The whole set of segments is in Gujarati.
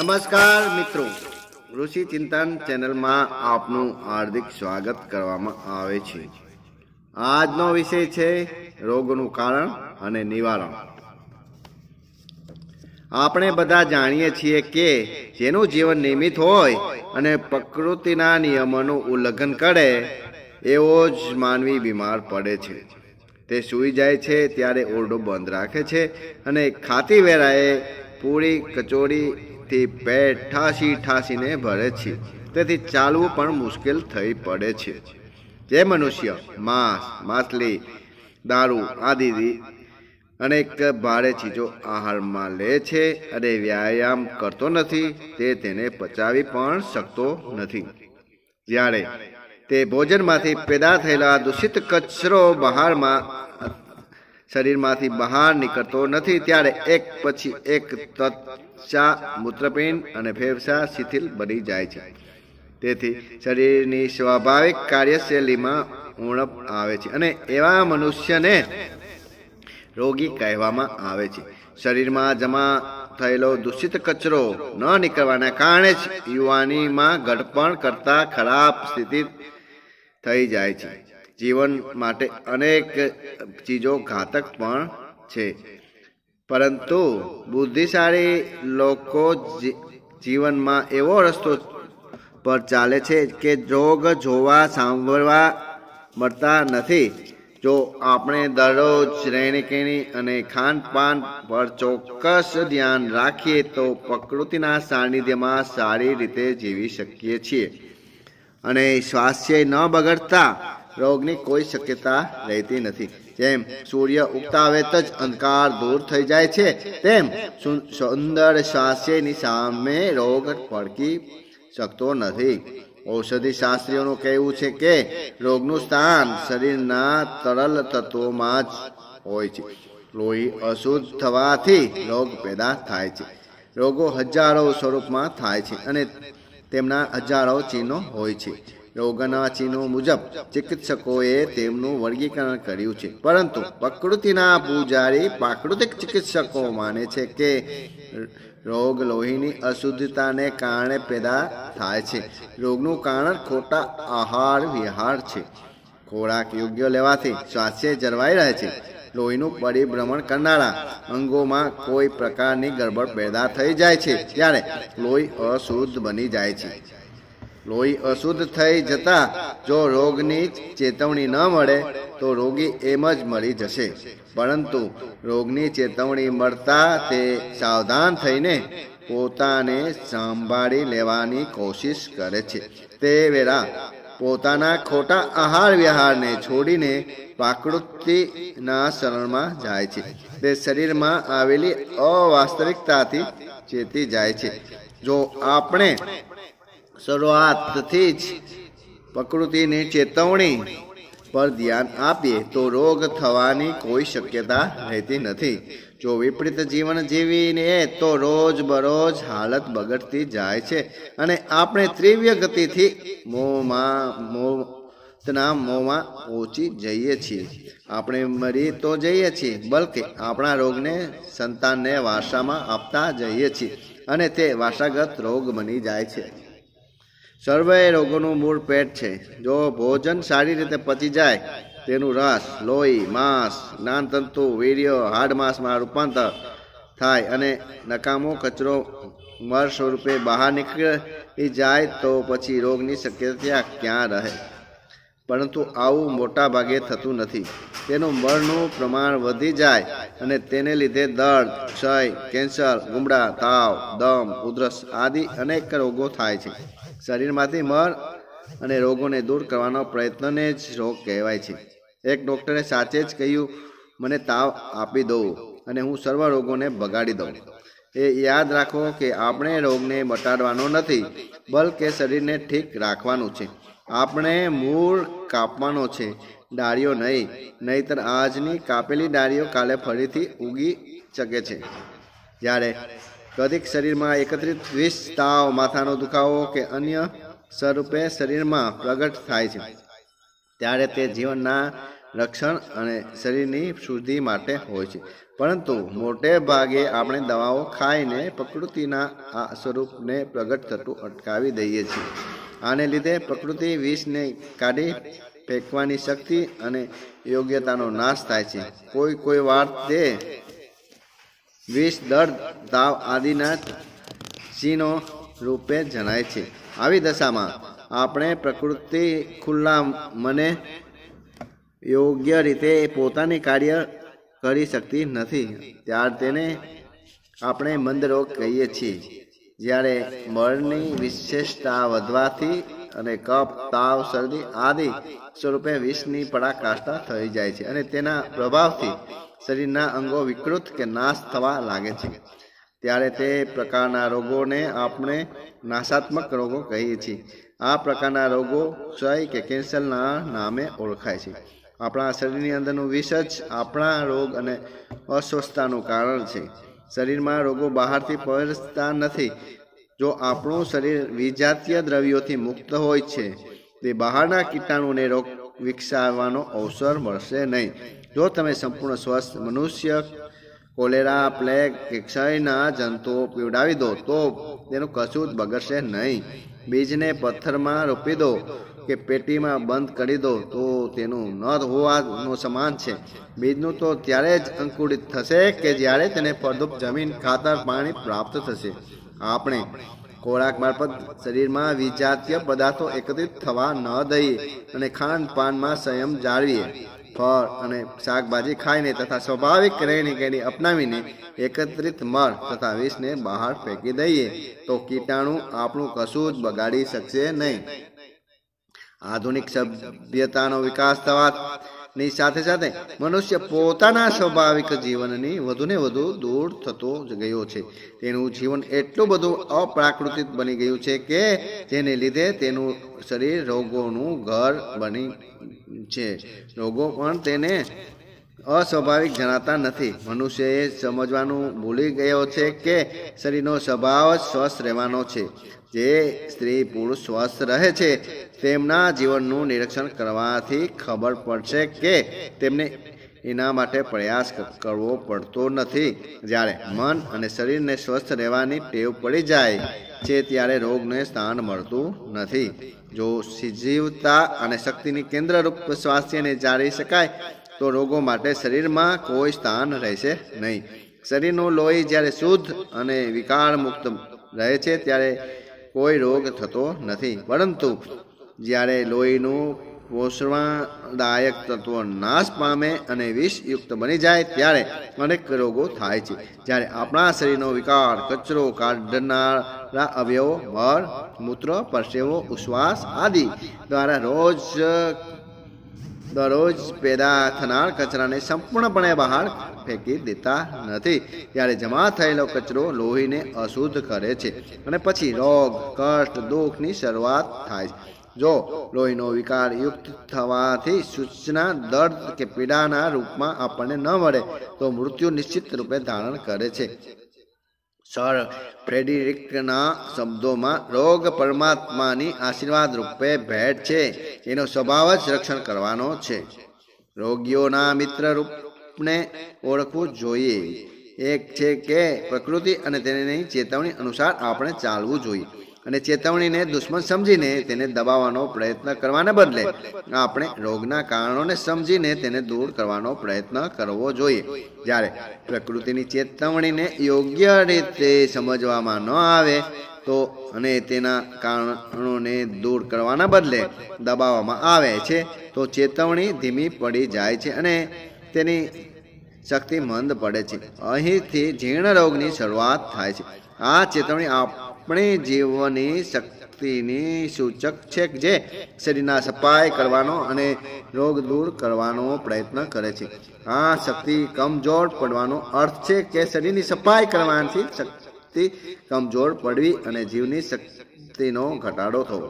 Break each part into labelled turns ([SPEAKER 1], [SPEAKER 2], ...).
[SPEAKER 1] નમસ્કાર મિત્રો ઋષિ ચિંતન ચેનલમાં આપનું હાર્દિક સ્વાગત કરવામાં આવે છે આજનો વિષય છે રોગનું કારણ અને નિવારણ આપણે બધા જાણીએ છીએ કે જેનું જીવન નિયમિત હોય અને પ્રકૃતિના નિયમોનું ઉલ્લંઘન કરે એવો જ માનવી બીમાર પડે છે તે સૂઈ જાય છે ત્યારે ઓરડો બંધ રાખે છે અને ખાતી વેળાએ પૂરી કચોરી તે પેટ ઠાસી ઠાસીને ભરે છે તેથી ચાલવું પણ મુશ્કેલ થઈ પડે છે જે મનુષ્ય માંસ માછલી દારૂ આદિ અનેક ભારે ચીજો આહારમાં લે છે અને વ્યાયામ કરતો નથી તે તેને પચાવી પણ શકતો નથી જ્યારે તે ભોજનમાંથી પેદા થયેલા દૂષિત કચરો બહારમાં શરીરમાંથી બહાર નીકળતો નથી ત્યારે એક પછી એક ત્વચા મૂત્રપિંડ અને ફેફસા શિથિલ બની જાય છે તેથી શરીરની સ્વાભાવિક કાર્યશૈલીમાં ઉણપ આવે છે અને એવા મનુષ્યને રોગી કહેવામાં આવે છે શરીરમાં જમા થયેલો દૂષિત કચરો ન નીકળવાના કારણે જ યુવાનીમાં ગડપણ કરતાં ખરાબ સ્થિતિ થઈ જાય છે જીવન માટે અનેક ચીજો ઘાતક પણ છે પરંતુ બુદ્ધિશાળી લોકો જીવનમાં એવો રસ્તો પર ચાલે છે કે જોગ જોવા સાંભળવા મળતા નથી જો આપણે દરરોજ રહેણીકરણી અને ખાનપાન પર ચોક્કસ ધ્યાન રાખીએ તો પ્રકૃતિના સાનિધ્યમાં સારી રીતે જીવી શકીએ છીએ અને સ્વાસ્થ્ય ન બગડતા રોગની કોઈ શક્યતા રહેતી નથી જેમ સૂર્ય ઉગતા ઉગતાવેત જ અંધકાર દૂર થઈ જાય છે તેમ સુંદર સ્વાસ્થ્યની સામે રોગ પડકી શકતો નથી ઔષધિ શાસ્ત્રીઓનું કહેવું છે કે રોગનું સ્થાન શરીરના તરલ તત્વોમાં જ હોય છે લોહી અશુદ્ધ થવાથી રોગ પેદા થાય છે રોગો હજારો સ્વરૂપમાં થાય છે અને તેમના હજારો ચિહ્નો હોય છે રોગના ચિહ્નો મુજબ ચિકિત્સકોએ તેમનું વર્ગીકરણ કર્યું છે પરંતુ પ્રકૃતિના પૂજારી પ્રાકૃતિક ચિકિત્સકો માને છે કે રોગ લોહીની અશુદ્ધતાને કારણે પેદા થાય છે રોગનું કારણ ખોટા આહાર વિહાર છે ખોરાક યોગ્ય લેવાથી સ્વાસ્થ્ય જળવાઈ રહે છે લોહીનું પરિભ્રમણ કરનારા અંગોમાં કોઈ પ્રકારની ગરબડ પેદા થઈ જાય છે ત્યારે લોહી અશુદ્ધ બની જાય છે લોહી અશુદ્ધ થઈ જતા જો રોગની ચેતવણી ન મળે તો રોગી એમ જ મળી જશે પરંતુ રોગની ચેતવણી મળતા તે સાવધાન થઈને પોતાને સંભાળી લેવાની કોશિશ કરે છે તે વેળા પોતાના ખોટા આહાર વિહારને છોડીને પ્રાકૃતિના શરણમાં જાય છે તે શરીરમાં આવેલી અવાસ્તવિકતાથી ચેતી જાય છે જો આપણે શરૂઆતથી જ પ્રકૃતિની ચેતવણી પર ધ્યાન આપીએ તો રોગ થવાની કોઈ શક્યતા રહેતી નથી જો વિપરીત જીવન જીવીને તો રોજ બરોજ હાલત બગડતી જાય છે અને આપણે તીવ્ર ગતિથી મોંમાં મોતના મોંમાં પહોંચી જઈએ છીએ આપણે મરી તો જઈએ છીએ બલકે આપણા રોગને સંતાનને વારસામાં આપતા જઈએ છીએ અને તે વારસાગત રોગ બની જાય છે સર્વે રોગોનું મૂળ પેટ છે જો ભોજન સારી રીતે પચી જાય તેનું રસ લોહી માંસ જ્ઞાનતંતુ વીર્ય હાડમાંસમાં રૂપાંતર થાય અને નકામો કચરો મર સ્વરૂપે બહાર નીકળી જાય તો પછી રોગની શક્યતા ક્યાં રહે પરંતુ આવું મોટા ભાગે થતું નથી તેનું મળનું પ્રમાણ વધી જાય અને તેને લીધે દર્દ ક્ષય કેન્સર ગુમડા તાવ દમ ઉધરસ આદિ અનેક રોગો થાય છે શરીરમાંથી મળ અને રોગોને દૂર કરવાનો પ્રયત્નને જ રોગ કહેવાય છે એક ડૉક્ટરે સાચે જ કહ્યું મને તાવ આપી દઉં અને હું સર્વ રોગોને બગાડી દઉં એ યાદ રાખો કે આપણે રોગને મટાડવાનો નથી બલકે શરીરને ઠીક રાખવાનું છે આપણે મૂળ કાપવાનો છે ડાળીઓ નહીં નહીતર આજની કાપેલી ડાળીઓ કાલે ફરીથી ઉગી શકે છે જ્યારે કદીક શરીરમાં એકત્રિત વિષ તાવ માથાનો દુખાવો કે અન્ય સ્વરૂપે શરીરમાં પ્રગટ થાય છે ત્યારે તે જીવનના રક્ષણ અને શરીરની શુદ્ધિ માટે હોય છે પરંતુ મોટે ભાગે આપણે દવાઓ ખાઈને પ્રકૃતિના આ સ્વરૂપને પ્રગટ થતું અટકાવી દઈએ છીએ આને લીધે પ્રકૃતિ વિષને કાઢી ફેંકવાની શક્તિ અને યોગ્યતાનો નાશ થાય છે કોઈ કોઈ વાર તે વિષ દર્દ તાવ આદિના ચિહ્નો રૂપે જણાય છે આવી દશામાં આપણે પ્રકૃતિ ખુલ્લા મને યોગ્ય રીતે પોતાની કાર્ય કરી શકતી નથી ત્યાર તેને આપણે મંદરોગ કહીએ છીએ જ્યારે મળની વિશેષતા વધવાથી અને કફ તાવ શરદી આદિ સ્વરૂપે વિષની પરાકાષ્ઠા થઈ જાય છે અને તેના પ્રભાવથી શરીરના અંગો વિકૃત કે નાશ થવા લાગે છે ત્યારે તે પ્રકારના રોગોને આપણે નાશાત્મક રોગો કહીએ છીએ આ પ્રકારના રોગો ક્ષય કે કેન્સરના નામે ઓળખાય છે આપણા શરીરની અંદરનું વિષ જ આપણા રોગ અને અસ્વસ્થતાનું કારણ છે શરીરમાં રોગો બહારથી પ્રવેશતા નથી જો આપણું શરીર વિજાતીય દ્રવ્યોથી મુક્ત હોય છે તે બહારના કીટાણુને રોગ વિકસાવવાનો અવસર મળશે નહીં જો તમે સંપૂર્ણ સ્વસ્થ મનુષ્ય કોલેરા પ્લેગ કે ક્ષયના જંતુઓ પીવડાવી દો તો તેનું કશું જ બગડશે નહીં બીજને પથ્થરમાં રોપી દો કે પેટીમાં બંધ કરી દો તો તેનું ન હોવાનું સમાન છે બીજનું તો ત્યારે જ અંકુરિત થશે કે જ્યારે તેને ફળદ્રુપ જમીન ખાતર પાણી પ્રાપ્ત થશે આપણે ખોરાક મારફત શરીરમાં વિજાતીય પદાર્થો એકત્રિત થવા ન દઈએ અને ખાનપાનમાં સંયમ જાળવીએ ફળ અને શાકભાજી ખાઈને તથા સ્વાભાવિક રહેણી રહેણીકરણી અપનાવીને એકત્રિત મળ તથા વિષને બહાર ફેંકી દઈએ તો કીટાણુ આપણું કશું જ બગાડી શકશે નહીં આધુનિક સભ્યતાનો વિકાસ થવા ની સાથે સાથે મનુષ્ય પોતાના સ્વાભાવિક જીવનની વધુને વધુ દૂર થતો જ ગયો છે તેનું જીવન એટલું બધું અપ્રાકૃતિક બની ગયું છે કે જેને લીધે તેનું શરીર રોગોનું ઘર બની છે રોગો પણ તેને અસ્વાભાવિક જણાતા નથી મનુષ્ય એ સમજવાનું ભૂલી ગયો છે કે શરીરનો સ્વભાવ સ્વસ્થ રહેવાનો છે જે સ્ત્રી પુરુષ સ્વસ્થ રહે છે તેમના જીવનનું નિરીક્ષણ કરવાથી ખબર પડશે કે તેમને એના માટે પ્રયાસ કરવો પડતો નથી જ્યારે મન અને શરીરને સ્વસ્થ રહેવાની ટેવ પડી જાય છે ત્યારે રોગને સ્થાન મળતું નથી જો સજીવતા અને શક્તિની કેન્દ્રરૂપ સ્વાસ્થ્યને જાળવી શકાય તો રોગો માટે શરીરમાં કોઈ સ્થાન રહેશે નહીં શરીરનું લોહી જ્યારે શુદ્ધ અને વિકાર મુક્ત રહે છે ત્યારે કોઈ રોગ થતો નથી પરંતુ જ્યારે લોહીનું પોષણદાયક તત્વો નાશ પામે અને વિષયુક્ત બની જાય ત્યારે અનેક રોગો થાય છે જ્યારે આપણા શરીરનો વિકાર કચરો કાઢનારા અવયવો મળ મૂત્ર પરસેવો ઉશ્વાસ આદિ દ્વારા રોજ દરરોજ પેદા થનાર કચરાને સંપૂર્ણપણે બહાર ફેંકી દેતા નથી ત્યારે જમા થયેલો કચરો લોહીને અશુદ્ધ કરે છે અને પછી રોગ કષ્ટ દુઃખની શરૂઆત થાય છે જો લોહીનો વિકાર યુક્ત થવાથી સૂચના દર્દ કે પીડાના રૂપમાં આપણને ન મળે તો મૃત્યુ નિશ્ચિત રૂપે ધારણ કરે છે સર ફ્રેડિરિકના શબ્દોમાં રોગ પરમાત્માની આશીર્વાદ રૂપે ભેટ છે એનો સ્વભાવ જ રક્ષણ કરવાનો છે રોગીઓના મિત્ર રૂપને ઓળખવું જોઈએ એક છે કે પ્રકૃતિ અને તેની ચેતવણી અનુસાર આપણે ચાલવું જોઈએ અને ચેતવણીને દુશ્મન સમજીને તેને દબાવવાનો પ્રયત્ન કરવાને બદલે આપણે રોગના કારણોને સમજીને તેને દૂર કરવાનો પ્રયત્ન કરવો જોઈએ જ્યારે પ્રકૃતિની ચેતવણીને યોગ્ય રીતે સમજવામાં ન આવે તો અને તેના કારણોને દૂર કરવાના બદલે દબાવવામાં આવે છે તો ચેતવણી ધીમી પડી જાય છે અને તેની શક્તિ મંદ પડે છે અહીંથી જીર્ણ રોગની શરૂઆત થાય છે આ ચેતવણી આપ આપણી જીવની શક્તિની સૂચક છે જે શરીરના સફાઈ કરવાનો અને રોગ દૂર કરવાનો પ્રયત્ન કરે છે આ શક્તિ કમજોર પડવાનો અર્થ છે કે શરીરની સફાઈ કરવાથી શક્તિ કમજોર પડવી અને જીવની શક્તિનો ઘટાડો થવો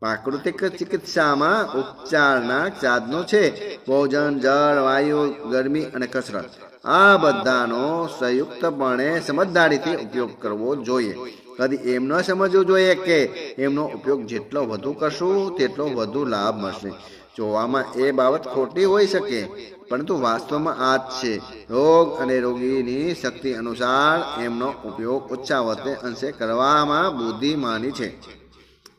[SPEAKER 1] પ્રાકૃતિક ચિકિત્સામાં ઉપચારના સાધનો છે ભોજન જળ વાયુ ગરમી અને કસરત આ બધાનો સંયુક્તપણે સમજદારીથી ઉપયોગ કરવો જોઈએ કદી એમ ન સમજવું જોઈએ કે એમનો ઉપયોગ જેટલો વધુ કરશું તેટલો વધુ લાભ મળશે જોવામાં એ બાબત ખોટી હોઈ શકે પરંતુ વાસ્તવમાં આ જ છે રોગ અને રોગીની શક્તિ અનુસાર એમનો ઉપયોગ ઉચ્ચાવતે અંશે કરવામાં બુદ્ધિમાની છે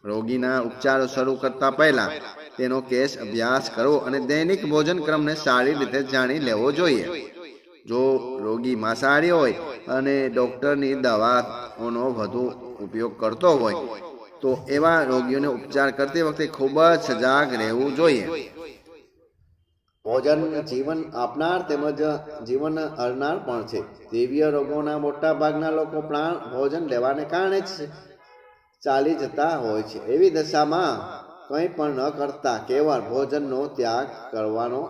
[SPEAKER 1] રોગીના ઉપચારો શરૂ કરતા પહેલા તેનો કેસ અભ્યાસ કરવો અને દૈનિક ભોજન ક્રમને સારી રીતે જાણી લેવો જોઈએ જો રોગી માંસાહારી હોય અને ડૉક્ટરની દવાઓનો વધુ ઉપયોગ કરતો હોય તો એવા રોગીઓને ઉપચાર કરતી વખતે ખૂબ જ સજાગ રહેવું જોઈએ ભોજન જીવન આપનાર તેમજ જીવન હરનાર પણ છે દેવીય રોગોના મોટા ભાગના લોકો પ્રાણ ભોજન લેવાને કારણે જ ચાલી જતા હોય છે એવી દશામાં કંઈ પણ ન કરતા કેવળ ભોજનનો ત્યાગ કરવાનો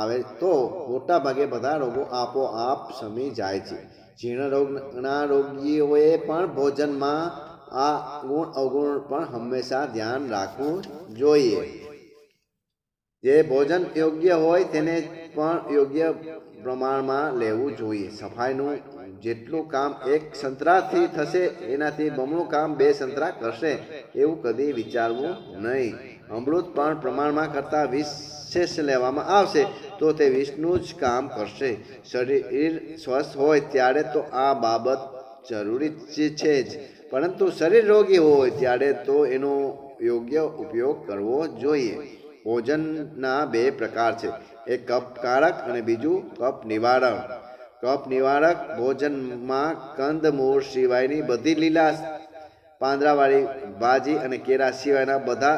[SPEAKER 1] આવે તો મોટાભાગે બધા રોગો આપોઆપ શમી જાય છે જીર્ણ રોગના રોગીઓએ પણ ભોજનમાં આ ગુણ અવગુણ પણ હંમેશા ધ્યાન રાખવું જોઈએ જે ભોજન યોગ્ય હોય તેને પણ યોગ્ય પ્રમાણમાં લેવું જોઈએ સફાઈનું જેટલું કામ એક સંતરાથી થશે એનાથી બમણું કામ બે સંતરા કરશે એવું કદી વિચારવું નહીં અમૃત પણ પ્રમાણમાં કરતાં વિશેષ લેવામાં આવશે તો તે વિષ્ણુ જ કામ કરશે શરીર સ્વસ્થ હોય ત્યારે તો આ બાબત જરૂરી છે જ પરંતુ શરીર રોગી હોય ત્યારે તો એનો યોગ્ય ઉપયોગ કરવો જોઈએ ભોજનના બે પ્રકાર છે એક કપકારક અને બીજું કપ નિવારક કપ નિવારક ભોજનમાં કંદમૂળ સિવાયની બધી લીલા પાંદરાવાળી ભાજી અને કેરા સિવાયના બધા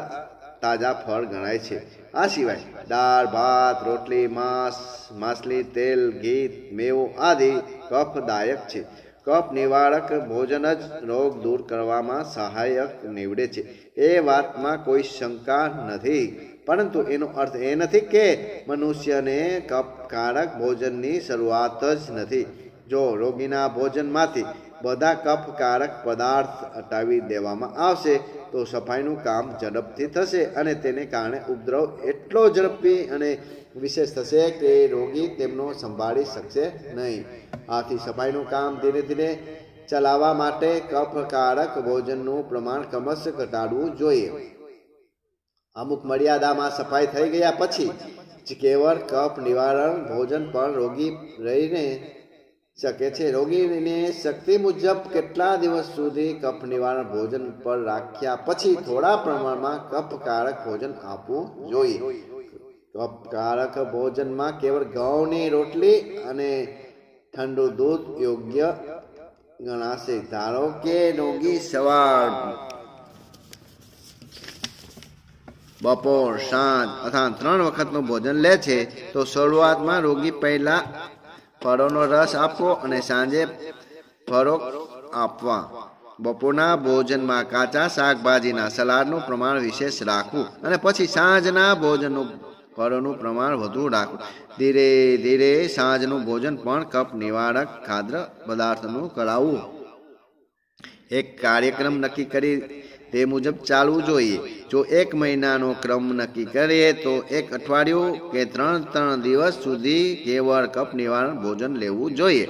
[SPEAKER 1] તાજા ફળ ગણાય છે આ સિવાય દાળ ભાત રોટલી માંસ માછલી તેલ ઘી મેવો આદિ કફદાયક છે કફ નિવારક ભોજન જ રોગ દૂર કરવામાં સહાયક નીવડે છે એ વાતમાં કોઈ શંકા નથી પરંતુ એનો અર્થ એ નથી કે મનુષ્યને કફકારક ભોજનની શરૂઆત જ નથી જો રોગીના ભોજનમાંથી બધા કફકારક પદાર્થ હટાવી દેવામાં આવશે તો સફાઈનું કામ ઝડપથી થશે અને તેને કારણે ઉપદ્રવ એટલો ઝડપી અને વિશેષ થશે કે રોગી તેમનો સંભાળી શકશે નહીં આથી સફાઈનું કામ ધીરે ધીરે ચલાવવા માટે કફકારક ભોજનનું પ્રમાણ કમશ ઘટાડવું જોઈએ અમુક મર્યાદામાં સફાઈ થઈ ગયા પછી કેવળ કફ નિવારણ ભોજન પણ રોગી રહીને શકે છે રોગીને શક્તિ મુજબ કેટલા દિવસ સુધી કફ નિવારણ ભોજન પર રાખ્યા પછી થોડા પ્રમાણમાં કફકારક ભોજન આપવું જોઈએ કફકારક ભોજનમાં કેવળ ઘઉંની રોટલી અને ઠંડુ દૂધ યોગ્ય ગણાશે ધારો કે રોગી સવાર બપોર સાંજ અથવા ત્રણ વખતનું ભોજન લે છે તો શરૂઆતમાં રોગી પહેલા ફળોનો રસ આપવો અને સાંજે ફળો આપવા બપોરના ભોજનમાં કાચા શાકભાજીના સલાડનું પ્રમાણ વિશેષ રાખવું અને પછી સાંજના ભોજનનું ફળોનું પ્રમાણ વધુ રાખવું ધીરે ધીરે સાંજનું ભોજન પણ કપ નિવારક ખાદ્ય પદાર્થનું કરાવવું એક કાર્યક્રમ નક્કી કરી તે મુજબ ચાલવું જોઈએ જો એક મહિનાનો ક્રમ નક્કી કરીએ તો એક અઠવાડિયું કે ત્રણ ત્રણ દિવસ સુધી કેવળ કપ નિવારણ ભોજન લેવું જોઈએ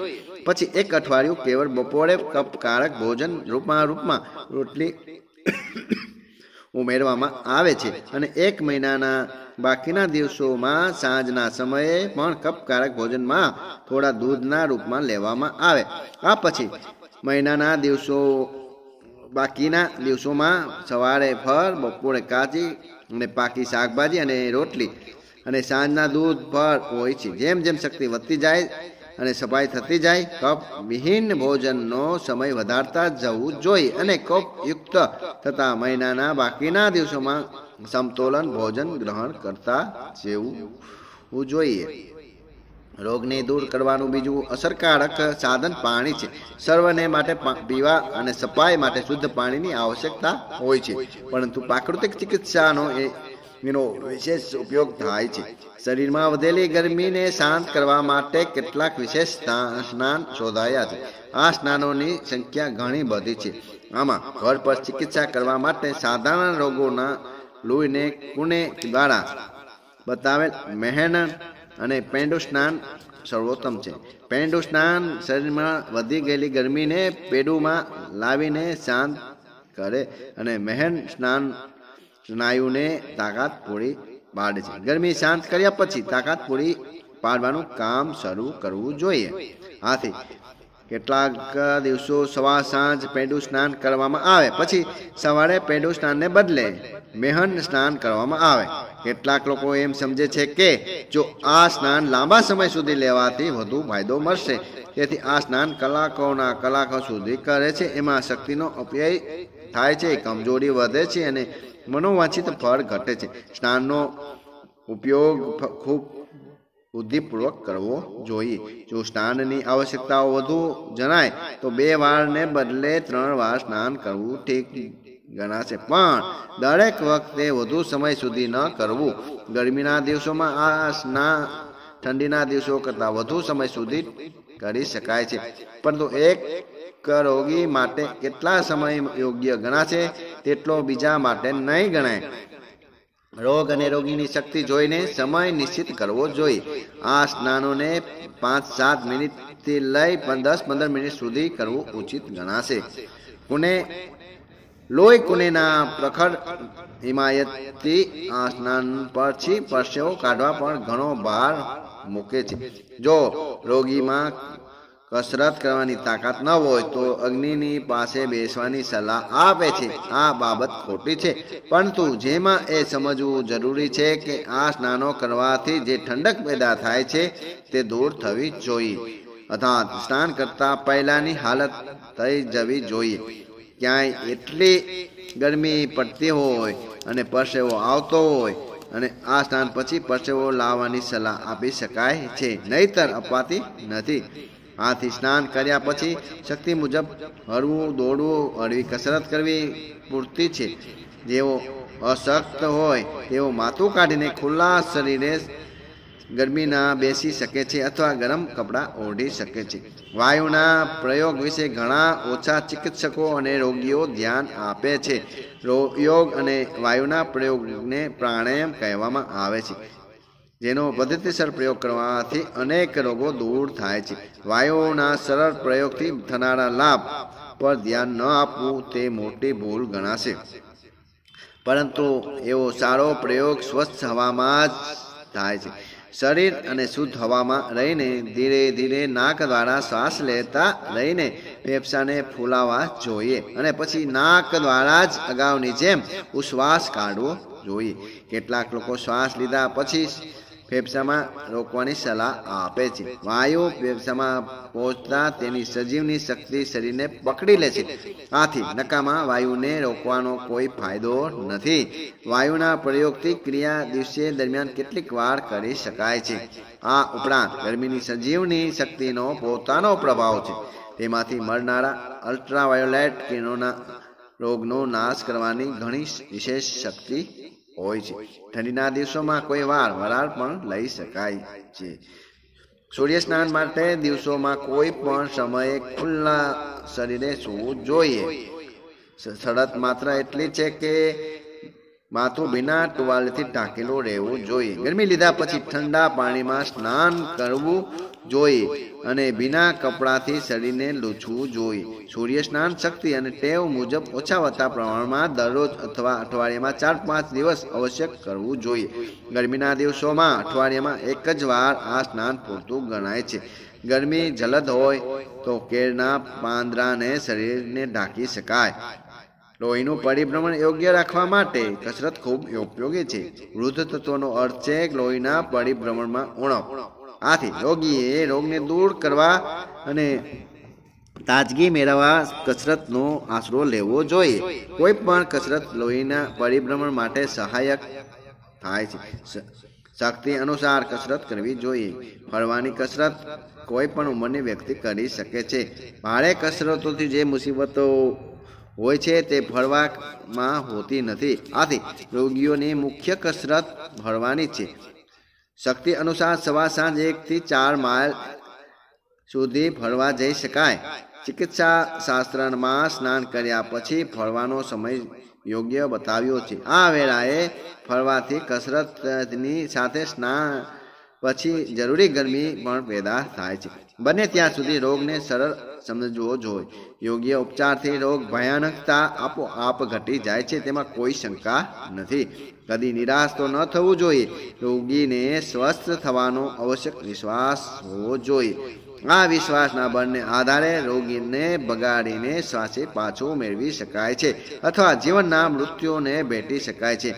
[SPEAKER 1] પછી એક અઠવાડિયું કેવળ બપોરે કપ કારક ભોજન રૂપમાં રૂપમાં રોટલી ઉમેરવામાં આવે છે અને એક મહિનાના બાકીના દિવસોમાં સાંજના સમયે પણ કપકારક ભોજનમાં થોડા દૂધના રૂપમાં લેવામાં આવે આ પછી મહિનાના દિવસો બાકીના દિવસોમાં સવારે ફળ બપોરે કાચી અને પાકી શાકભાજી અને રોટલી અને સાંજના દૂધ ફળ હોય છે જેમ જેમ શક્તિ વધતી જાય અને સફાઈ થતી જાય કપ વિહીન ભોજનનો સમય વધારતા જવું જોઈએ અને કપ યુક્ત થતા મહિનાના બાકીના દિવસોમાં સમતોલન ભોજન ગ્રહણ કરતા જેવું જોઈએ રોગને દૂર કરવાનું બીજું અસરકારક સાધન પાણી છે સર્વને માટે પીવા અને સફાઈ માટે શુદ્ધ પાણીની આવશ્યકતા હોય છે પરંતુ પ્રાકૃતિક ચિકિત્સાનો એનો વિશેષ ઉપયોગ થાય છે શરીરમાં વધેલી ગરમીને શાંત કરવા માટે કેટલાક વિશેષ સ્નાન શોધાયા છે આ સ્નાનોની સંખ્યા ઘણી બધી છે આમાં ઘર પર ચિકિત્સા કરવા માટે સાધારણ રોગોના લોહીને કુને દ્વારા બતાવેલ મહેનત અને પેંડુ સ્નાન સર્વોત્તમ છે પેંડુ સ્નાન શરીરમાં વધી ગયેલી ગરમીને પેડુમાં લાવીને શાંત કરે અને મહેન સ્નાન સ્નાયુને તાકાત પૂરી પાડે છે ગરમી શાંત કર્યા પછી તાકાત પૂરી પાડવાનું કામ શરૂ કરવું જોઈએ આથી કેટલાક દિવસો સવાર સાંજ પેંડુ સ્નાન કરવામાં આવે પછી સવારે પેંડુ સ્નાનને બદલે મેહન સ્નાન કરવામાં આવે કેટલાક લોકો એમ સમજે છે કે જો આ સ્નાન લાંબા સમય સુધી લેવાથી વધુ ફાયદો મળશે તેથી આ સ્નાન કલાકોના કલાકો સુધી કરે છે એમાં શક્તિનો અપ્યય થાય છે કમજોરી વધે છે અને મનોવાંછિત ફળ ઘટે છે સ્નાનનો ઉપયોગ ખૂબ બુદ્ધિપૂર્વક કરવો જોઈએ જો સ્નાનની આવશ્યકતાઓ વધુ જણાય તો બે વારને બદલે ત્રણ વાર સ્નાન કરવું ઠીક ગણાશે પણ દરેક વખતે વધુ સમય સુધી ન કરવું ગરમીના દિવસોમાં આ સ્નાન ઠંડીના દિવસો કરતાં વધુ સમય સુધી કરી શકાય છે પરંતુ એક રોગી માટે કેટલા સમય યોગ્ય ગણાશે તેટલો બીજા માટે નહીં ગણાય રોગ અને રોગીની શક્તિ જોઈને સમય નિશ્ચિત કરવો જોઈએ આ સ્નાનોને પાંચ સાત મિનિટથી લઈ દસ પંદર મિનિટ સુધી કરવું ઉચિત ગણાશે પુણે લોહી કુનેના પ્રખર હિમાયતથી આ સ્નાન પરથી પરસેવો કાઢવા પણ ઘણો ભાર મૂકે છે જો રોગીમાં કસરત કરવાની તાકાત ન હોય તો અગ્નિની પાસે બેસવાની સલાહ આપે છે આ બાબત ખોટી છે પરંતુ જેમાં એ સમજવું જરૂરી છે કે આ સ્નાનો કરવાથી જે ઠંડક પેદા થાય છે તે દૂર થવી જોઈએ અથવા સ્નાન કરતા પહેલાની હાલત થઈ જવી જોઈએ ક્યાંય એટલી ગરમી પડતી હોય અને પરસેવો આવતો હોય અને આ સ્નાન પછી પરસેવો લાવવાની સલાહ આપી શકાય છે નહીતર અપાતી નથી આથી સ્નાન કર્યા પછી શક્તિ મુજબ હળવું દોડવું હળવી કસરત કરવી પૂરતી છે જેઓ અશક્ત હોય તેવો માથું કાઢીને ખુલ્લા શરીરે ગરમીના બેસી શકે છે અથવા ગરમ કપડાં ઓઢી શકે છે વાયુના પ્રયોગ વિશે ઘણા ઓછા ચિકિત્સકો અને રોગીઓ ધ્યાન આપે છે યોગ અને વાયુના પ્રયોગને પ્રાણાયામ કહેવામાં આવે છે જેનો પદ્ધતિસર પ્રયોગ કરવાથી અનેક રોગો દૂર થાય છે વાયુના સરળ પ્રયોગથી થનારા લાભ પર ધ્યાન ન આપવું તે મોટી ભૂલ ગણાશે પરંતુ એવો સારો પ્રયોગ સ્વસ્થ હવામાં જ થાય છે શરીર અને શુદ્ધ હવામાં રહીને ધીરે ધીરે નાક દ્વારા શ્વાસ લેતા રહીને ફેફસાને ફૂલાવા જોઈએ અને પછી નાક દ્વારા જ અગાઉની જેમ ઉશ્વાસ કાઢવો જોઈએ કેટલાક લોકો શ્વાસ લીધા પછી ફેફસામાં રોકવાની સલાહ આપે છે વાયુ ફેફસામાં પહોંચતા તેની સજીવની શક્તિ શરીરને પકડી લે છે આથી નકામાં વાયુને રોકવાનો કોઈ ફાયદો નથી વાયુના પ્રયોગથી ક્રિયા દિવસે દરમિયાન કેટલીક વાર કરી શકાય છે આ ઉપરાંત ગરમીની સજીવની શક્તિનો પોતાનો પ્રભાવ છે તેમાંથી મળનારા અલ્ટ્રાવાયોલેટ કિરણોના રોગનો નાશ કરવાની ઘણી વિશેષ શક્તિ હોય છે ઠંડીના દિવસોમાં કોઈ વાર વરાળ પણ લઈ શકાય છે સૂર્ય સ્નાન માટે દિવસોમાં કોઈ પણ સમયે ખુલ્લા શરીરે સૂવું જોઈએ શરત માત્ર એટલી છે કે માથું વિના ટુવાલથી ઢાંકેલું રહેવું જોઈએ ગરમી લીધા પછી ઠંડા પાણીમાં સ્નાન કરવું જોઈએ અને ભીના કપડાથી શરીરને લૂછવું જોઈએ સૂર્ય સ્નાન શક્તિ અને ટેવ મુજબ ઓછા વધતા પ્રમાણમાં દરરોજ અથવા અઠવાડિયામાં ચાર પાંચ દિવસ આવશ્યક કરવું જોઈએ ગરમીના દિવસોમાં અઠવાડિયામાં એક જ વાર આ સ્નાન પૂરતું ગણાય છે ગરમી જલદ હોય તો કેળના પાંદરાને શરીરને ઢાંકી શકાય લોહીનું પરિભ્રમણ યોગ્ય રાખવા માટે કસરત ખૂબ ઉપયોગી છે વૃદ્ધ તત્વનો અર્થ છે લોહીના પરિભ્રમણમાં ઉણપ આથી યોગીએ રોગને દૂર કરવા અને તાજગી મેળવવા કસરતનો આશરો લેવો જોઈએ કોઈ પણ કસરત લોહીના પરિભ્રમણ માટે સહાયક થાય છે શક્તિ અનુસાર કસરત કરવી જોઈએ ફરવાની કસરત કોઈ પણ ઉંમરની વ્યક્તિ કરી શકે છે ભારે કસરતોથી જે મુસીબતો હોય છે તે ફળવામાં હોતી નથી આથી રોગીઓની મુખ્ય કસરત ભરવાની છે શક્તિ અનુસાર સવાર સાંજ એકથી ચાર માઇલ સુધી ફળવા જઈ શકાય ચિકિત્સા શાસ્ત્રમાં સ્નાન કર્યા પછી ફળવાનો સમય યોગ્ય બતાવ્યો છે આ વેળાએ ફળવાથી કસરતની સાથે સ્નાન પછી જરૂરી ગરમી પણ પેદા થાય છે બને ત્યાં સુધી રોગને સરળ સમજવો જોઈએ યોગ્ય ઉપચારથી રોગ ભયાનકતા આપોઆપ ઘટી જાય છે તેમાં કોઈ શંકા નથી કદી નિરાશ તો ન થવું જોઈએ રોગીને સ્વસ્થ થવાનો આવશ્યક વિશ્વાસ હોવો જોઈએ આ વિશ્વાસના બળને આધારે રોગીને બગાડીને શ્વાસે પાછો મેળવી શકાય છે અથવા જીવનના મૃત્યુને ભેટી શકાય છે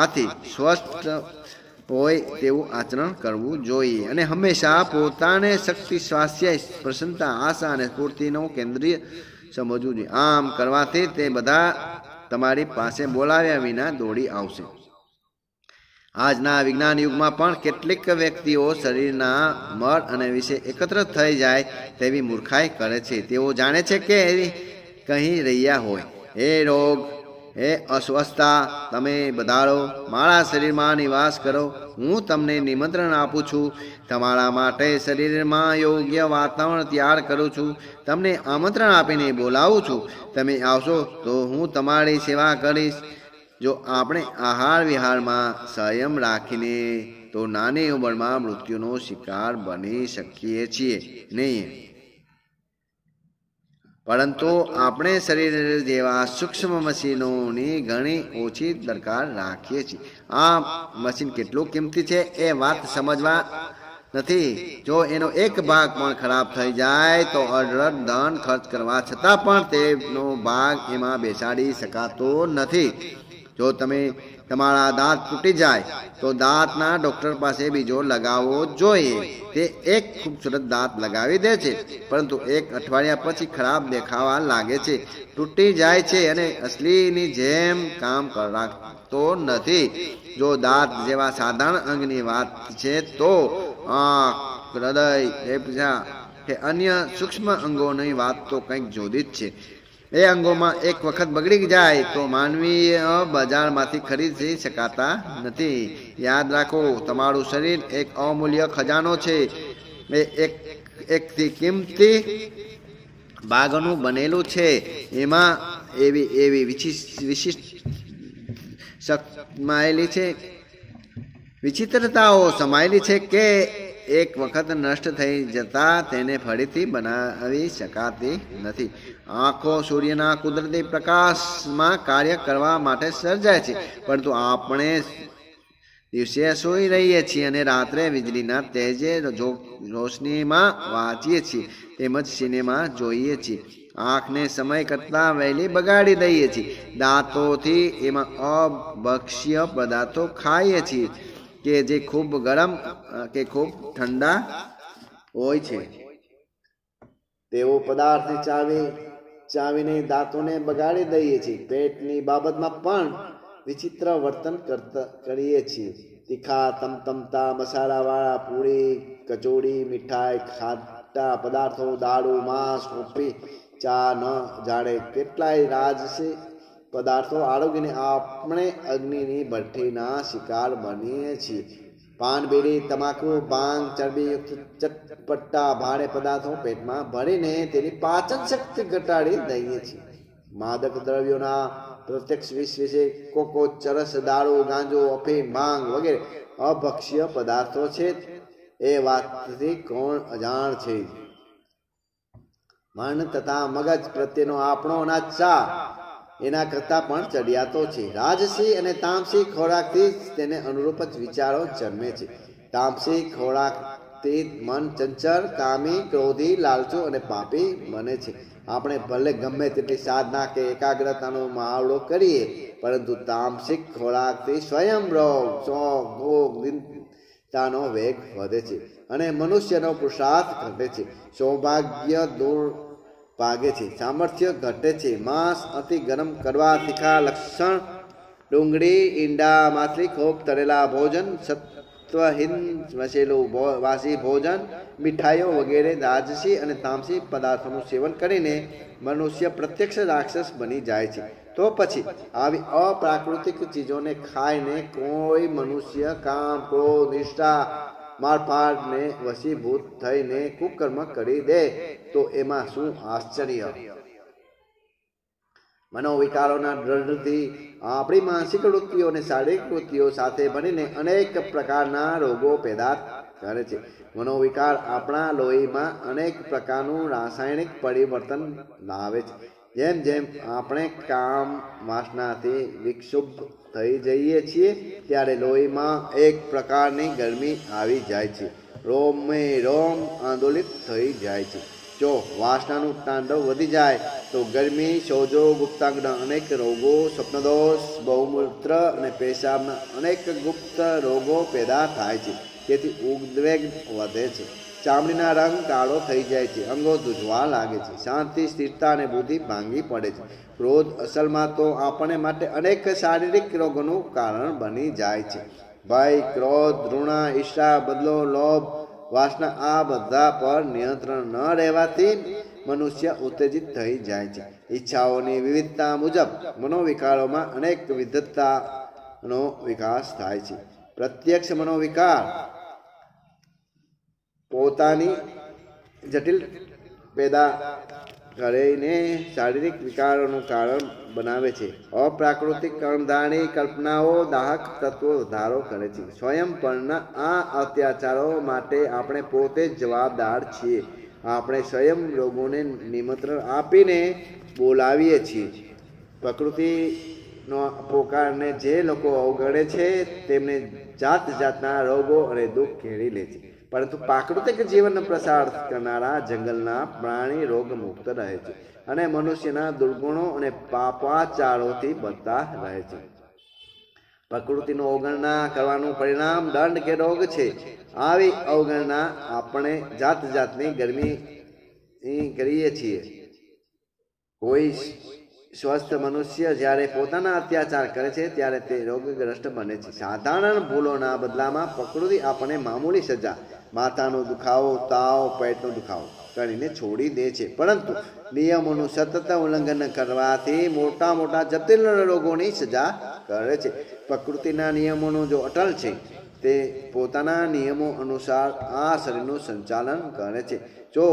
[SPEAKER 1] આથી સ્વસ્થ હોય તેવું આચરણ કરવું જોઈએ અને હંમેશા પોતાને શક્તિ સ્વાસ્થ્ય પ્રસન્નતા આશા અને સ્ફૂર્તિનું કેન્દ્રીય સમજવું જોઈએ આમ કરવાથી તે બધા તમારી પાસે બોલાવ્યા વિના દોડી આવશે આજના વિજ્ઞાન યુગમાં પણ કેટલીક વ્યક્તિઓ શરીરના મળ અને વિશે એકત્ર થઈ જાય તેવી મૂર્ખાઈ કરે છે તેઓ જાણે છે કે એવી કહી રહ્યા હોય એ રોગ હે અસ્વસ્થતા તમે બધાળો મારા શરીરમાં નિવાસ કરો હું તમને નિમંત્રણ આપું છું તમારા માટે શરીરમાં યોગ્ય વાતાવરણ તૈયાર કરું છું તમને આમંત્રણ આપીને બોલાવું છું તમે આવશો તો હું તમારી સેવા કરીશ જો આપણે આહાર વિહારમાં સંયમ રાખીને તો નાની ઉંમરમાં મૃત્યુનો શિકાર બની શકીએ છીએ નહીં પરંતુ આપણે શરીર જેવા સૂક્ષ્મ મશીનોની ઘણી ઓછી દરકાર રાખીએ છીએ આ મશીન કેટલું કિંમતી છે એ વાત સમજવા નથી જો એનો એક ભાગ પણ ખરાબ થઈ જાય તો અઢળક ધન ખર્ચ કરવા છતાં પણ તેનો ભાગ એમાં બેસાડી શકાતો નથી જો તમે તમારા દાંત તૂટી જાય તો દાંતના ડૉક્ટર પાસે બીજો લગાવવો જોઈએ તે એક ખૂબસૂરત દાંત લગાવી દે છે પરંતુ એક અઠવાડિયા પછી ખરાબ દેખાવા લાગે છે તૂટી જાય છે અને અસલીની જેમ કામ રાખતો નથી જો દાંત જેવા સાધારણ અંગની વાત છે તો આંખ હૃદય ફેફસા કે અન્ય સૂક્ષ્મ અંગોની વાત તો કંઈક જોદી જ છે એ અંગોમાં એક વખત બગડી જાય તો માનવીય બજારમાંથી ખરીદી શકાતા નથી યાદ રાખો તમારું શરીર એક અમૂલ્ય ખજાનો છે એ એક એકથી કિંમતી ભાગનું બનેલું છે એમાં એવી એવી વિશિષ્ટ વિશિષ્ટ સમાયેલી છે વિચિત્રતાઓ સમાયેલી છે કે એક વખત નષ્ટ થઈ જતાં તેને ફરીથી બનાવી શકાતી નથી આંખો સૂર્યના કુદરતી પ્રકાશમાં કાર્ય કરવા માટે સર્જાય છે પરંતુ આપણે દિવસે સૂઈ રહીએ છીએ અને રાત્રે વીજળીના તેજે રોશનીમાં વાંચીએ છીએ તેમજ સિનેમા જોઈએ છીએ આંખને સમય કરતાં વહેલી બગાડી દઈએ છીએ દાંતોથી એમાં અભક્ષ્ય પદાર્થો ખાઈએ છીએ કે જે ખૂબ ગરમ કે ખૂબ ઠંડા હોય છે તેવો પદાર્થ ચાવી ચાવીને દાંતોને બગાડી દઈએ છીએ પેટની બાબતમાં પણ વિચિત્ર વર્તન કરતા કરીએ છીએ તીખા તમતમતા મસાલાવાળા પૂરી કચોડી મીઠાઈ ખાટા પદાર્થો દાળુ માંસ કોફી ચા ન જાણે કેટલાય રાજસી પદાર્થો આરોગીને આપણે અગ્નિની ભઠ્ઠીના શિકાર બનીએ છીએ પાન બીડી તમાકુ પાન ચરબીયુક્ત ચટપટ્ટા ભારે પદાર્થો પેટમાં ભરીને તેની પાચન શક્તિ ઘટાડી દઈએ છીએ માદક દ્રવ્યોના પ્રત્યક્ષ વિષ વિશે કોકો ચરસ દારૂ ગાંજો અફીમ માંગ વગેરે અભક્ષ્ય પદાર્થો છે એ વાતથી કોણ અજાણ છે મન તથા મગજ પ્રત્યેનો આપણો નાચા એના કરતાં પણ ચડિયાતો છે રાજસિંહ અને તામસી ખોરાકથી જ તેને અનુરૂપ જ વિચારો જન્મે છે તામસી ખોરાકથી મન ચંચળ કામી ક્રોધી લાલચો અને પાપી બને છે આપણે ભલે ગમે તેટલી સાધના કે એકાગ્રતાનો મહાવડો કરીએ પરંતુ તામસિક ખોરાકથી સ્વયં રોગ શોખ ભોગ દિનતાનો વેગ વધે છે અને મનુષ્યનો પુરુષાર્થ ઘટે છે સૌભાગ્ય દૂર વાગે છે સામર્થ્ય ઘટે છે માંસ અતિ ગરમ કરવા તીખા લક્ષણ ડુંગળી ઈંડા માછલી ખોપ તળેલા ભોજન સત્વહીન મસેલું વાસી ભોજન મીઠાઈઓ વગેરે રાજસી અને તામસી પદાર્થોનું સેવન કરીને મનુષ્ય પ્રત્યક્ષ રાક્ષસ બની જાય છે તો પછી આવી અપ્રાકૃતિક ચીજોને ખાઈને કોઈ મનુષ્ય કામ ક્રોધ નિષ્ઠા મારપાટને વસીભૂત થઈને કુકર્મ કરી દે તો એમાં શું આશ્ચર્ય મનોવિકારોના દ્રઢથી આપણી માનસિક વૃત્તિઓ અને શારીરિક વૃત્તિઓ સાથે બનીને અનેક પ્રકારના રોગો પેદા કરે છે મનોવિકાર આપણા લોહીમાં અનેક પ્રકારનું રાસાયણિક પરિવર્તન લાવે છે જેમ જેમ આપણે કામ વાસનાથી વિક્ષુબ્ધ થઈ જઈએ છીએ ત્યારે લોહીમાં એક પ્રકારની ગરમી આવી જાય છે રોમે રોમ આંદોલિત થઈ જાય છે જો વાસનાનું તાંડવ વધી જાય તો ગરમી સોજો ગુપ્તાંગના અનેક રોગો સ્વપ્નદોષ બહુમૂત્ર અને પેશાબના અનેક ગુપ્ત રોગો પેદા થાય છે તેથી ઉદ્વેગ વધે છે ચામડીના રંગ કાળો થઈ જાય છે અંગો દૂધવા લાગે છે શાંતિ સ્થિરતા અને બુદ્ધિ ભાંગી પડે છે ક્રોધ અસલમાં તો આપણે માટે અનેક શારીરિક રોગોનું કારણ બની જાય છે ભય ક્રોધ ઋણા ઈર્ષા બદલો લોભ વાસના આ બધા પર નિયંત્રણ ન રહેવાથી મનુષ્ય ઉત્તેજિત થઈ જાય છે ઈચ્છાઓની વિવિધતા મુજબ મનોવિકારોમાં અનેક વિવિધતાનો વિકાસ થાય છે પ્રત્યક્ષ મનોવિકાર પોતાની જટિલ પેદા કરીને શારીરિક વિકારોનું કારણ બનાવે છે અપ્રાકૃતિક કર્મધારણી કલ્પનાઓ દાહક તત્વો ધારો કરે છે સ્વયં પરના આ અત્યાચારો માટે આપણે પોતે જ જવાબદાર છીએ આપણે સ્વયં રોગોને નિમંત્રણ આપીને બોલાવીએ છીએ પ્રકૃતિનો પોકારને જે લોકો અવગણે છે તેમને જાત જાતના રોગો અને દુઃખ ખેડી લે છે પરંતુ પ્રાકૃતિક જીવન પ્રસાર કરનારા જંગલના પ્રાણી રોગ મુક્ત રહે છે અને મનુષ્યના દુર્ગુણો અને પાપાચારોથી બચતા રહે છે પ્રકૃતિનો અવગણના કરવાનું પરિણામ દંડ કે રોગ છે આવી અવગણના આપણે જાત જાતની ગરમી કરીએ છીએ કોઈ સ્વસ્થ મનુષ્ય જ્યારે પોતાના અત્યાચાર કરે છે ત્યારે તે રોગગ્રસ્ત બને છે સાધારણ ભૂલોના બદલામાં પ્રકૃતિ આપણે મામૂલી સજા માથાનો દુખાવો તાવ પેટનો દુખાવો કરીને છોડી દે છે પરંતુ નિયમોનું સતત ઉલ્લંઘન કરવાથી મોટા મોટા જટિલ રોગોની સજા કરે છે પ્રકૃતિના નિયમોનો જો અટલ છે તે પોતાના નિયમો અનુસાર આ શરીરનું સંચાલન કરે છે જો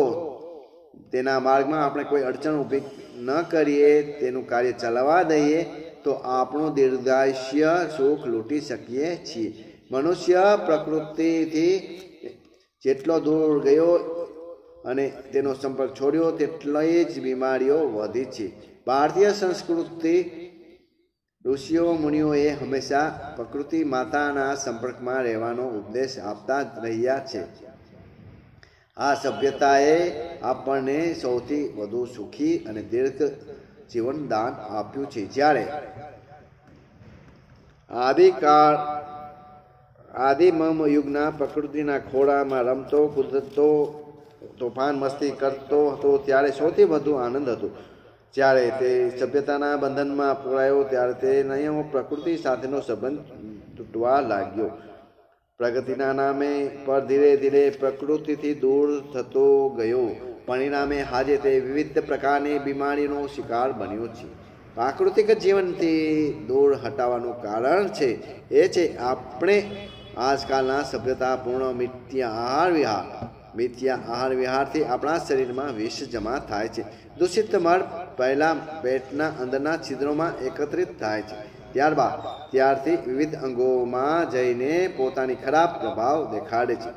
[SPEAKER 1] તેના માર્ગમાં આપણે કોઈ અડચણ ઊભી ન કરીએ તેનું કાર્ય ચલાવવા દઈએ તો આપણું દીર્ઘાયુષ્ય સુખ લૂંટી શકીએ છીએ મનુષ્ય પ્રકૃતિથી જેટલો દૂર ગયો અને તેનો સંપર્ક છોડ્યો તેટલી જ બીમારીઓ વધી છે ભારતીય સંસ્કૃતિ ઋષિઓ મુનિઓએ હંમેશા પ્રકૃતિ માતાના સંપર્કમાં રહેવાનો ઉપદેશ આપતા જ રહ્યા છે આ સભ્યતાએ આપણને સૌથી વધુ સુખી અને દીર્ઘ જીવન દાન આપ્યું છે જ્યારે આદિકાળ આદિમમ યુગના પ્રકૃતિના ખોળામાં રમતો કુદરતો તોફાન મસ્તી કરતો હતો ત્યારે સૌથી વધુ આનંદ હતો જ્યારે તે સભ્યતાના બંધનમાં પુરાયો ત્યારે તે નહીં પ્રકૃતિ સાથેનો સંબંધ તૂટવા લાગ્યો પ્રગતિના નામે પર ધીરે ધીરે પ્રકૃતિથી દૂર થતો ગયો પરિણામે આજે તે વિવિધ પ્રકારની બીમારીનો શિકાર બન્યો છે પ્રાકૃતિક જીવનથી દૂર હટાવવાનું કારણ છે એ છે આપણે આજકાલના સભ્યતાપૂર્ણ મિથ્યા આહાર વિહાર મિથ્યા આહાર વિહારથી આપણા શરીરમાં વિષ જમા થાય છે દૂષિત મળ પહેલાં પેટના અંદરના છિદ્રોમાં એકત્રિત થાય છે ત્યારબાદ ત્યારથી વિવિધ અંગોમાં જઈને પોતાની ખરાબ પ્રભાવ દેખાડે છે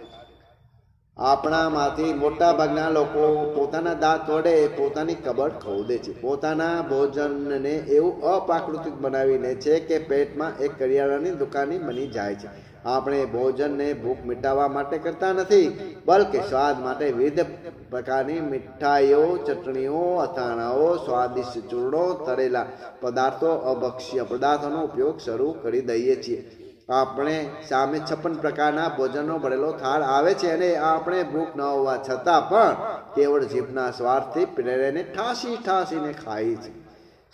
[SPEAKER 1] આપણામાંથી મોટાભાગના લોકો પોતાના દાંત વડે પોતાની કબર ખોદે છે પોતાના ભોજનને એવું અપ્રાકૃતિક બનાવીને છે કે પેટમાં એક કરિયાણાની દુકાની બની જાય છે આપણે ભોજનને ભૂખ મિટાવવા માટે કરતા નથી બલકે સ્વાદ માટે વિવિધ પ્રકારની મીઠાઈઓ ચટણીઓ અથાણાઓ સ્વાદિષ્ટ ચૂર્ણો તળેલા પદાર્થો અભક્ષ્ય પદાર્થોનો ઉપયોગ શરૂ કરી દઈએ છીએ આપણે સામે છપ્પન પ્રકારના ભોજનનો ભરેલો થાળ આવે છે અને આપણે ભૂખ ન હોવા છતાં પણ કેવળ જીભના સ્વાર્થથી પ્રેરેને ઠાસી ઠાસીને ખાઈ છે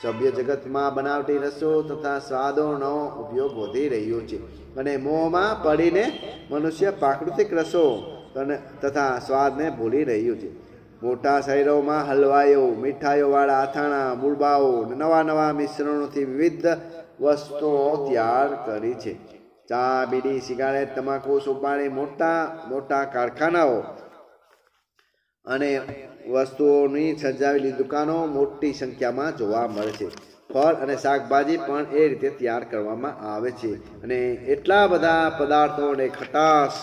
[SPEAKER 1] સભ્ય જગતમાં બનાવટી રસો તથા સ્વાદોનો ઉપયોગ વધી રહ્યો છે અને મોંમાં પડીને મનુષ્ય પ્રાકૃતિક રસો અને તથા સ્વાદને ભૂલી રહ્યું છે મોટા શહેરોમાં હલવાઈઓ મીઠાઈઓવાળા અથાણા બુડબાઓ નવા નવા મિશ્રણોથી વિવિધ વસ્તુઓ તૈયાર કરી છે ચા બીડી સિગારેટ તમાકુ સુપારી મોટા મોટા કારખાનાઓ અને વસ્તુઓની સજાવેલી દુકાનો મોટી સંખ્યામાં જોવા મળે છે ફળ અને શાકભાજી પણ એ રીતે તૈયાર કરવામાં આવે છે અને એટલા બધા પદાર્થો અને ખટાશ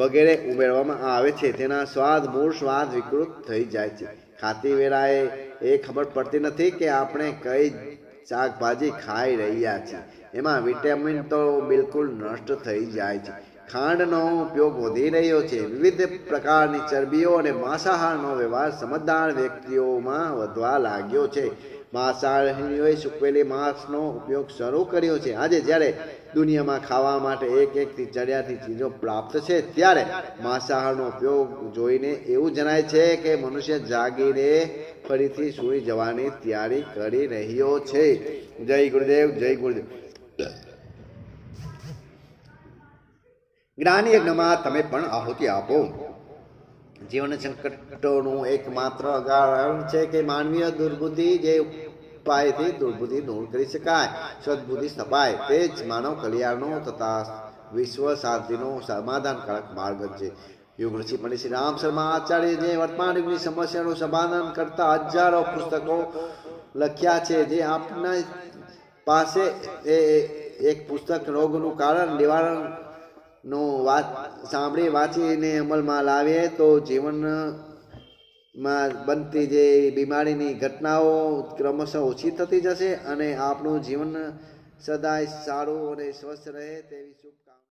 [SPEAKER 1] વગેરે ઉમેરવામાં આવે છે તેના સ્વાદ મૂળ સ્વાદ વિકૃત થઈ જાય છે ખાતી વેળાએ એ ખબર પડતી નથી કે આપણે કઈ શાકભાજી ખાઈ રહ્યા છીએ એમાં વિટામિન તો બિલકુલ નષ્ટ થઈ જાય છે ખાંડનો ઉપયોગ વધી રહ્યો છે વિવિધ પ્રકારની ચરબીઓ અને માંસાહારનો વ્યવહાર સમજદાર વ્યક્તિઓમાં વધવા લાગ્યો છે માંસાહારીઓએ સુકવેલી માંસનો ઉપયોગ શરૂ કર્યો છે આજે જ્યારે દુનિયામાં ખાવા માટે એક એકથી ચડિયાતી ચીજો પ્રાપ્ત છે ત્યારે માંસાહારનો ઉપયોગ જોઈને એવું જણાય છે કે મનુષ્ય જાગીને ફરીથી સૂઈ જવાની તૈયારી કરી રહ્યો છે જય ગુરુદેવ જય ગુરુદેવ જ્ઞાની યજ્ઞમાં તમે પણ આહુતિ આપો જીવન સંકટોનું એકમાત્ર કારણ છે કે માનવીય દુર્બુદ્ધિ જે ઉપાયથી દુર્બુદ્ધિ દૂર કરી શકાય સદબુદ્ધિ સ્થપાય તે જ માનવ કલ્યાણનો તથા વિશ્વ શાંતિનો સમાધાનકારક માર્ગ છે યોગ ઋષિ પંડિત શ્રી રામ શર્મા આચાર્યજીએ વર્તમાન યુગની સમસ્યાનું સમાધાન કરતા હજારો પુસ્તકો લખ્યા છે જે આપના પાસે એ એક પુસ્તક રોગનું કારણ નિવારણ નો વાત સાંભળી વાંચીને અમલમાં લાવીએ તો જીવનમાં બનતી જે બીમારીની ઘટનાઓ ક્રમશઃ ઓછી થતી જશે અને આપણું જીવન સદાય સારું અને સ્વસ્થ રહે તેવી શુભ